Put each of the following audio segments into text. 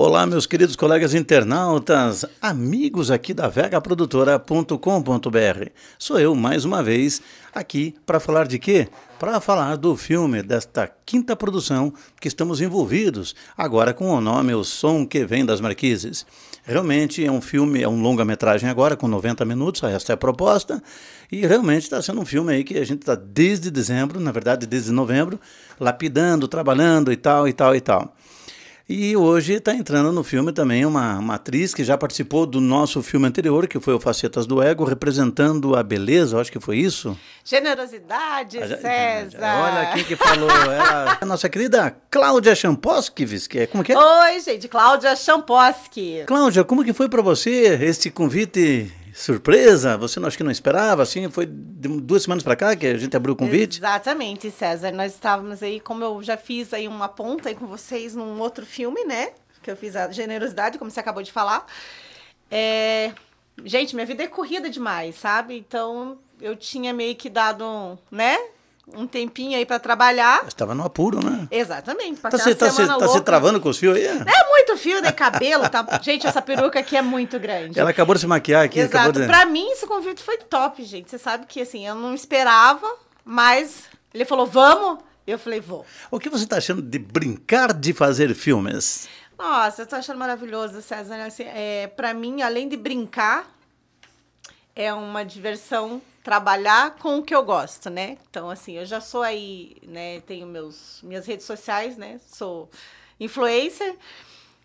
Olá, meus queridos colegas internautas, amigos aqui da vegaprodutora.com.br. Sou eu, mais uma vez, aqui para falar de quê? Para falar do filme desta quinta produção que estamos envolvidos, agora com o nome O Som que Vem das Marquises. Realmente é um filme, é um longa-metragem agora, com 90 minutos, esta é a proposta, e realmente está sendo um filme aí que a gente está desde dezembro, na verdade desde novembro, lapidando, trabalhando e tal, e tal, e tal. E hoje está entrando no filme também uma, uma, atriz que já participou do nosso filme anterior, que foi o Facetas do Ego, representando a beleza, acho que foi isso. Generosidade, a, César. Olha quem que falou, ela, a nossa querida Cláudia Champoskis, que é, como que é? Oi, gente, Cláudia Champoski. Cláudia, como que foi para você esse convite surpresa, você não, acho que não esperava, assim, foi duas semanas para cá que a gente abriu o convite? Exatamente, César, nós estávamos aí, como eu já fiz aí uma ponta aí com vocês num outro filme, né, que eu fiz a Generosidade, como você acabou de falar, é... Gente, minha vida é corrida demais, sabe? Então, eu tinha meio que dado, um, né? um tempinho aí para trabalhar. Mas estava no apuro, né? Exatamente. Tá se, tá, se, tá se travando com os fios aí? É, é muito fio de né? cabelo. Tá... gente, essa peruca aqui é muito grande. Ela acabou de se maquiar aqui. Exato. de... mim, esse convite foi top, gente. Você sabe que, assim, eu não esperava, mas ele falou, vamos? Eu falei, vou. O que você está achando de brincar de fazer filmes? Nossa, eu tô achando maravilhoso, César. Assim, é, para mim, além de brincar, é uma diversão trabalhar com o que eu gosto, né? Então, assim, eu já sou aí, né? Tenho meus, minhas redes sociais, né? Sou influencer.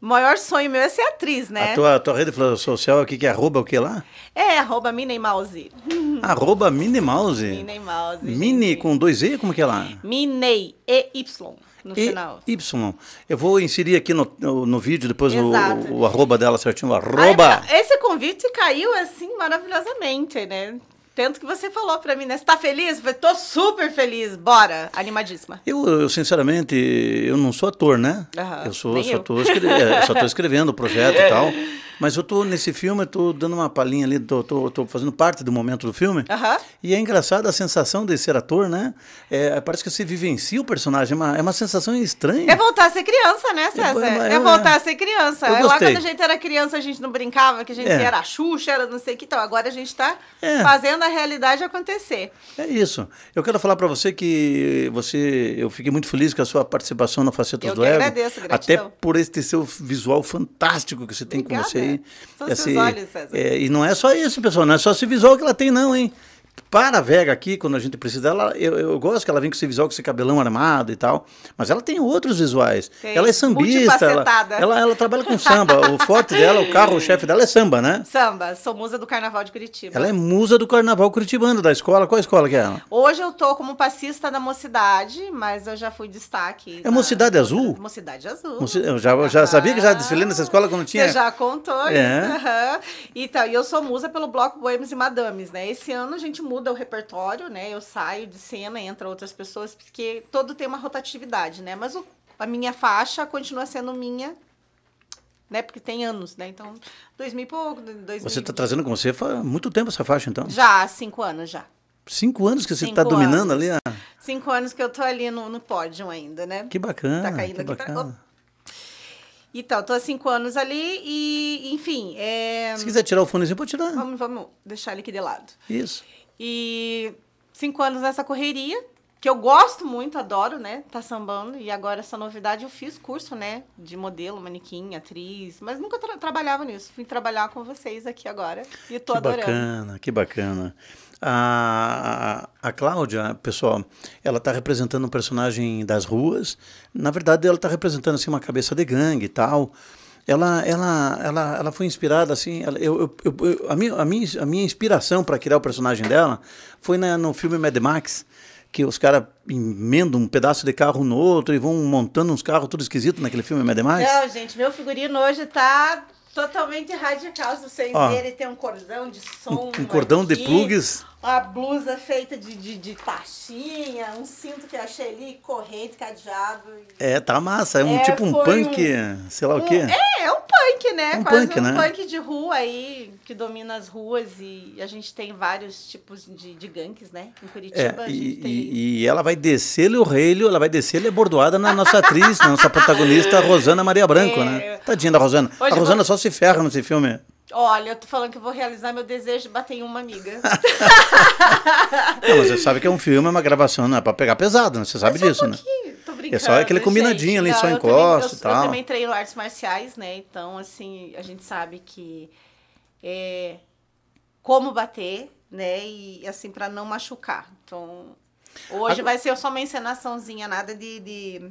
O maior sonho meu é ser atriz, né? A tua, tua rede social aqui que é arroba o que lá? É, arroba Minnie Mouse. arroba Minnie Mouse? Minnie Mouse. Mini com dois E, como que é lá? Minnie, E-Y no e, final. Y. Eu vou inserir aqui no, no, no vídeo depois o, o, arroba dela certinho, arroba. esse convite caiu assim maravilhosamente, né? Tanto que você falou para mim, né? Você tá feliz? Eu tô super feliz, bora, animadíssima. Eu, eu sinceramente, eu não sou ator, né? Uhum, eu sou, só, eu. Tô é, só tô escrevendo o projeto e tal. Mas eu tô nesse filme, eu tô dando uma palhinha ali, tô, tô, tô, fazendo parte do momento do filme. Uh -huh. E é engraçado a sensação de ser ator, né? É, parece que você vivencia o personagem, é uma, é uma sensação estranha. É voltar a ser criança, né, é, César? É é, é, é voltar a ser criança. Eu lá quando a gente era criança, a gente não brincava, que a gente era Xuxa, era não sei o que tal. Agora a gente está fazendo a realidade acontecer. É isso. Eu quero falar para você que você, eu fiquei muito feliz com a sua participação na Facetas eu do Ego. Eu agradeço, gratidão. Até por este seu visual fantástico que você tem Obrigada. com você é. esse, olhos, César. É, e não é só isso, pessoal, não é só esse visual que ela tem, não, hein? para a Vega aqui, quando a gente precisa dela, eu, eu gosto que ela vem com esse visual, com esse cabelão armado e tal. Mas ela tem outros visuais. Tem. Ela é sambista. Ela, ela, ela, trabalha com samba. o forte dela, o carro, o chefe dela é samba, né? Samba. Sou musa do Carnaval de Curitiba. Ela é musa do Carnaval Curitibano, da escola. Qual escola que é ela? Hoje eu tô como passista da Mocidade, mas eu já fui destaque. É na... Mocidade Azul? Mocidade Azul. Moci... Eu já, eu já sabia que já desfilei nessa escola quando tinha... Você já contou. É. Isso. Uhum. Então, e eu sou musa pelo Bloco Boêmios e Madames, né? Esse ano a gente muda o repertório, né? Eu saio de cena, entra outras pessoas, porque todo tem uma rotatividade, né? Mas o, a minha faixa continua sendo minha, né? Porque tem anos, né? Então, 2000 e pouco, 2000... Você está trazendo com você há muito tempo essa faixa, então? Já, há cinco anos já. Cinco anos que você está dominando ali? A... Cinco anos que eu tô ali no, no pódio ainda, né? Que bacana. Tá caindo aqui tá- bacana. pra... Então, tô há cinco anos ali e, enfim. É... Se quiser tirar o fonezinho, pode tirar. Vamos, vamos deixar ele aqui de lado. Isso. E cinco anos nessa correria, que eu gosto muito, adoro, né? Tá sambando. E agora essa novidade, eu fiz curso, né? De modelo, manequim, atriz, mas nunca tra trabalhava nisso. Fui trabalhar com vocês aqui agora e tô que adorando. Que bacana, que bacana. A, a, Cláudia, pessoal, ela tá representando um personagem das ruas. Na verdade, ela tá representando assim, uma cabeça de gangue e tal ela, ela, ela, ela foi inspirada assim. Ela, eu, eu, eu, a, minha, a, minha, a minha inspiração para criar o personagem dela foi na, no filme Mad Max que os caras emendam um pedaço de carro no outro e vão montando uns carros tudo esquisito naquele filme Mad Max. Não, gente, meu figurino hoje tá totalmente radical, vocês Ó, ele tem um cordão de som. Um, um cordão aqui, de plugs. Uma blusa feita de, de, de, taxinha, um cinto que eu achei ali, corrente, cadeado. É, tá massa, é um é, tipo um punk, um, sei lá um, o quê. É, um punk, né? É um Quase punk, um né? punk de rua aí, que domina as ruas e a gente tem vários tipos de, de gangues, né? Em Curitiba é, e, tem... e, ela vai descer o relho, ela vai descer é bordoada na nossa atriz, na nossa protagonista, Rosana Maria Branco, né? é. né? Tadinha da Rosana. Hoje a Rosana vou... só se ferra nesse filme. Olha, eu tô falando que eu vou realizar meu desejo de bater em uma amiga. não, você sabe que é um filme, é uma gravação, não é pra pegar pesado, né? Você sabe Mas é disso, um né? brincando. É só aquele combinadinho gente. ali, não, só encosta e tal. Eu também treino artes marciais, né? Então, assim, a gente sabe que é, como bater, né? E assim, para não machucar. Então, hoje Agora... vai ser só uma encenaçãozinha, nada de, de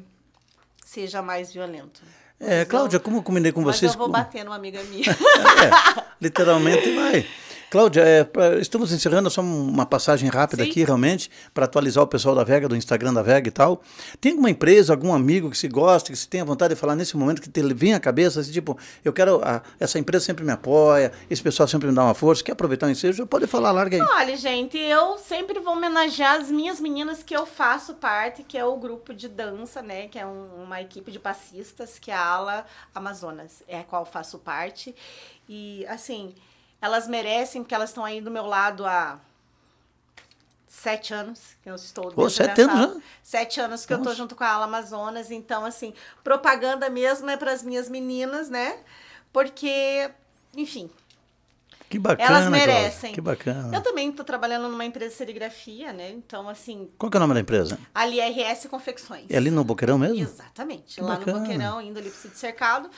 seja mais violento. É, Cláudia, como eu combinei com vocês. Mas eu vou bater numa amiga minha. é, literalmente vai. Cláudia, é, pra, estamos encerrando só uma passagem rápida Sim. aqui, realmente, para atualizar o pessoal da Vega, do Instagram da Vega e tal. Tem alguma empresa, algum amigo que se gosta, que se tenha vontade de falar nesse momento, que te, vem à cabeça, assim, tipo, eu quero, a, ah, essa empresa sempre me apoia, esse pessoal sempre me dá uma força, quer aproveitar o ensejo? Pode falar, larga aí. Olha, gente, eu sempre vou homenagear as minhas meninas que eu faço parte, que é o grupo de dança, né, que é um, uma equipe de passistas, que é a Ala Amazonas, é a qual faço parte. E, assim, elas merecem, porque elas estão aí do meu lado há sete anos que eu estou Pô, sete anos, né? sete anos que Nossa. eu estou junto com a Ala Amazonas então assim propaganda mesmo é para as minhas meninas né porque enfim que bacana elas merecem que bacana eu também estou trabalhando numa empresa de serigrafia né então assim qual que é o nome da empresa ali é RS Confecções é ali no Boqueirão mesmo exatamente que lá bacana. no Boqueirão indo ali para o cercado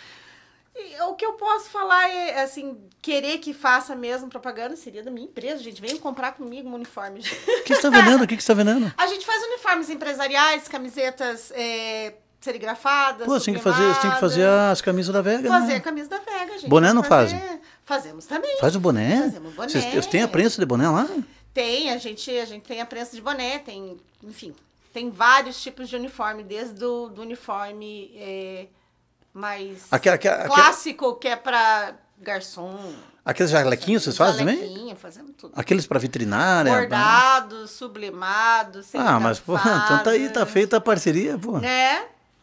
o que eu posso falar é, assim, querer que faça mesmo propaganda seria da minha empresa, gente. vem comprar comigo um uniforme. O que você está vendendo? O que você está vendendo? A gente faz uniformes empresariais, camisetas é, serigrafadas. Pô, você tem, que fazer, você tem que fazer as camisas da Vega. Né? Fazer né? a camisa da Vega, gente. Boné não fazem? Fazemos também. Faz o boné? Fazemos boné. Vocês têm a prensa de boné lá? Tem, a gente, a gente tem a prensa de boné, tem, enfim, tem vários tipos de uniforme, desde o do, uniforme. É, mais aquela, aquela, clássico, aquela... que é para garçom. Aqueles jalequinhos vocês fazem também? fazemos tudo. Aqueles para vitrinária? Bordados, pra... sublimados, Ah, mas, pô, então tá aí, tá feita a parceria, pô. Né?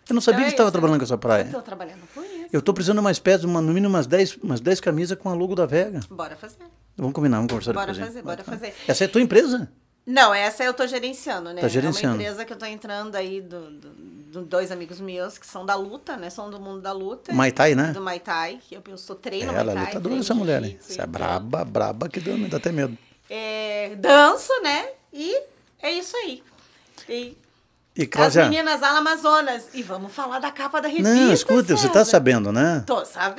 Eu não sabia então, que é você estava trabalhando com essa praia. Eu estou trabalhando com isso. Eu estou precisando de mais peças, uma, no mínimo umas 10, umas 10 camisas com a logo da Vega. Bora fazer. Vamos combinar, vamos conversar Bora depois, fazer, bora tá. fazer. Essa é a tua empresa? Não, essa eu tô gerenciando, né? Tá gerenciando. É uma empresa que eu tô entrando aí do, do, do dois amigos meus que são da luta, né? São do mundo da luta. Maitai, né? Do Maitai. Eu, eu sou treino Ela Maitai. Ela é lutadora essa mulher, né? Você é então. braba, braba que dá, dá até medo. É, danço, né? E é isso aí. E e Cláudia... As meninas ala Amazonas. E vamos falar da capa da revista. Não, escuta, tá César. você está sabendo, né? Tô sabendo.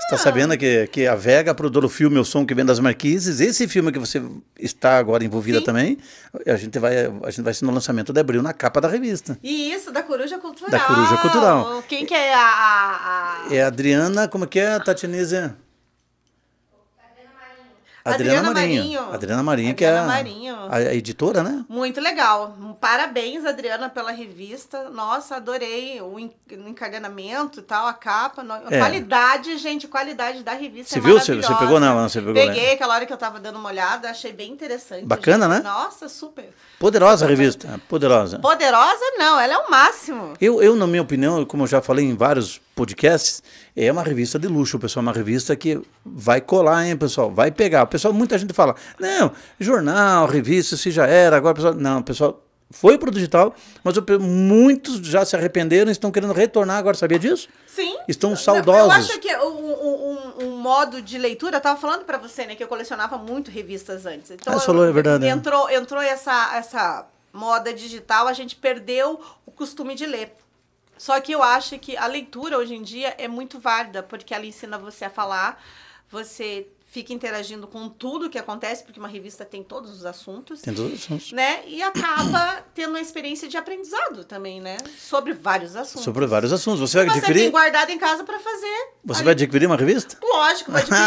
Você tá sabendo que, que a Vega produziu o filme O Som que Vem das Marquises. Esse filme que você está agora envolvida Sim. também, a gente, vai, a gente vai ser no lançamento de abril na capa da revista. E isso, da Coruja Cultural. Da Coruja Cultural. Quem que é a... a, É a Adriana, como é que é, Tatinise? Adriana, Adriana Marinho. Marinho. Adriana Marinho, que é Marinho. A, editora, né? Muito legal. Parabéns, Adriana, pela revista. Nossa, adorei o encadenamento e tal, a capa. É. Qualidade, gente, qualidade da revista você é viu? Você, você pegou? nela, não, você pegou. Peguei né? aquela hora que eu tava dando uma olhada, achei bem interessante. Bacana, gente. né? Nossa, super. Poderosa a revista, poderosa. Poderosa não, ela é o máximo. Eu, eu, na minha opinião, como eu já falei em vários podcasts, é uma revista de luxo, pessoal. É uma revista que vai colar, hein, pessoal? Vai pegar. O pessoal, muita gente fala, não, jornal, revista, se já era, agora, pessoal. Não, pessoal, foi para o digital, mas eu, muitos já se arrependeram e estão querendo retornar agora. Sabia disso? Sim. Estão saudosos. Eu acho que o modo de leitura, eu estava falando para você, né, que eu colecionava muito revistas antes. Então, ah, falou, é verdade. Né? Entrou, entrou essa, essa moda digital, a gente perdeu o costume de ler. Só que eu acho que a leitura hoje em dia é muito válida, porque ela ensina você a falar, você fica interagindo com tudo que acontece, porque uma revista tem todos os assuntos. Tem todos os assuntos. Né? E acaba tendo uma experiência de aprendizado também, né? Sobre vários assuntos. Sobre vários assuntos. Você vai adquirir. Você tem guardado em casa para fazer. Você vai adquirir uma revista? Lógico, vai adquirir.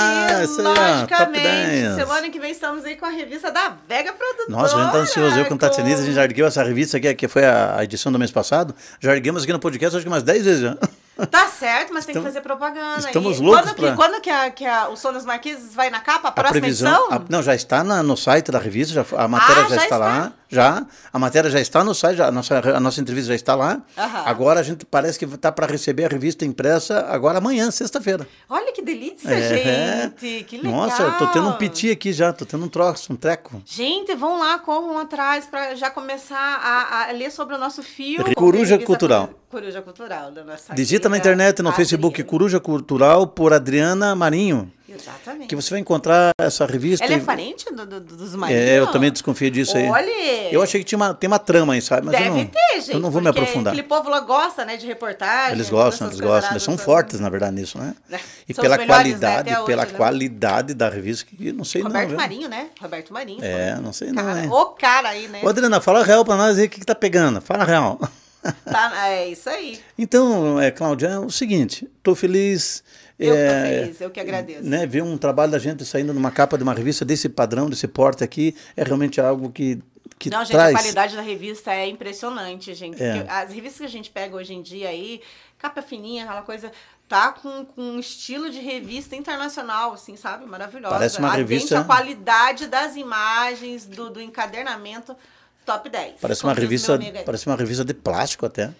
Ah, logicamente. semana que vem estamos aí com a revista da Vega Produtora. Nossa, a gente está ansioso. Eu com o Tatinista, a gente já ergueu essa revista aqui, que foi a edição do mês passado. Já erguemos aqui no podcast, acho que umas 10 vezes já. Tá certo, mas tem que fazer propaganda. Estamos e loucos quando, pra... quando que, a, que a, o Sonas Marquises vai na capa? A, a previsão, edição? não, já está na, no site da revista, já, a matéria ah, já, já, está, está. lá já. A matéria já está no site, já, a, nossa, a nossa entrevista já está lá. Uhum. Agora a gente parece que está para receber a revista impressa agora amanhã, sexta-feira. Olha que delícia, é. gente! Que legal! Nossa, eu tô tendo um piti aqui já, tô tendo um troço, um treco. Gente, vão lá, corram atrás para já começar a, a, ler sobre o nosso filme. Coruja Cultural. Coruja Cultural da nossa Digita na internet, no é Adriana. Facebook, Coruja Cultural por Adriana Marinho. Exatamente. Que você vai encontrar essa revista. Ela é parente do, do, dos maridos? É, eu também desconfio disso Olha. aí. Olha! Eu achei que tinha uma, tem uma trama aí, sabe? Mas Deve eu não, ter, gente. Eu não vou me aprofundar. Aquele povo lá gosta, né, de reportagem. Eles gostam, eles gostam. Eles são fortes, na verdade, nisso, né? E são pela né, qualidade, né, pela qualidade da revista, que não sei Roberto não. Roberto Marinho, né? Roberto Marinho. É, não sei cara, não. É. O cara aí, né? Ô, Adriana, fala real pra nós aí, o que, que tá pegando? Fala real. Tá, é isso aí. Então, é, Cláudia, é o seguinte, estou feliz. Eu é, feliz, eu que agradeço. Né, ver um trabalho da gente saindo numa capa de uma revista desse padrão, desse porte aqui, é realmente algo que que Não, gente, traz... a qualidade da revista é impressionante, gente. É. As revistas que a gente pega hoje em dia aí, capa fininha, aquela coisa, tá com, com um estilo de revista internacional, assim, sabe? Maravilhosa. Parece uma revista... a qualidade das imagens, do, do encadernamento... Top 10. Parece uma, revista, parece uma revista de plástico até.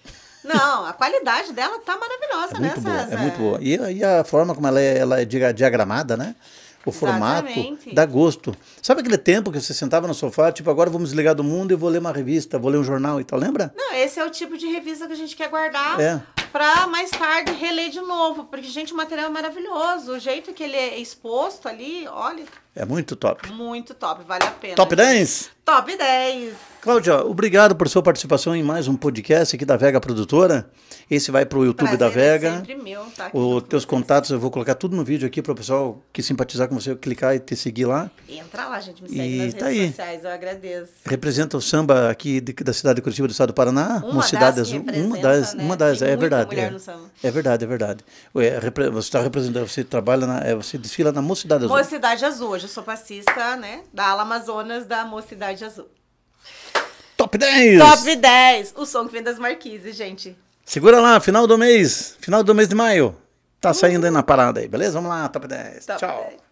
Não, a qualidade dela tá maravilhosa, é né, é muito boa. E, e, a forma como ela é, ela é diagramada, né? O Exatamente. formato dá gosto. Sabe aquele tempo que você sentava no sofá, tipo, agora vamos desligar do mundo e vou ler uma revista, vou ler um jornal e tal, lembra? Não, esse é o tipo de revista que a gente quer guardar é. para mais tarde reler de novo. Porque, gente, o material é maravilhoso. O jeito que ele é exposto ali, olha. É muito top. Muito top, vale a pena. Top gente. 10? Top 10. Cláudia, obrigado por sua participação em mais um podcast aqui da Vega Produtora. Esse vai para o YouTube da é Vega. É sempre meu, tá Os teus contatos eu vou colocar tudo no vídeo aqui para o pessoal que simpatizar com você clicar e te seguir lá. Entra lá, gente, me segue e nas tá redes aí. sociais, eu agradeço. Representa o samba aqui de, da cidade de Curitiba do estado do Paraná, uma, uma cidade das, azul, uma das, né? uma das, é verdade. É. é, verdade, é verdade. Você está representando, você trabalha na, é, você desfila na Mocidade Azul. Mocidade Azul, hoje eu sou passista, né, da ala Amazonas da Mocidade Tarde Azul. Top 10! Top 10! O som que vem das marquises, gente. Segura lá, final do mês. Final do mês de maio. Tá saindo aí na parada aí, beleza? Vamos lá, top 10. Top Tchau. 10.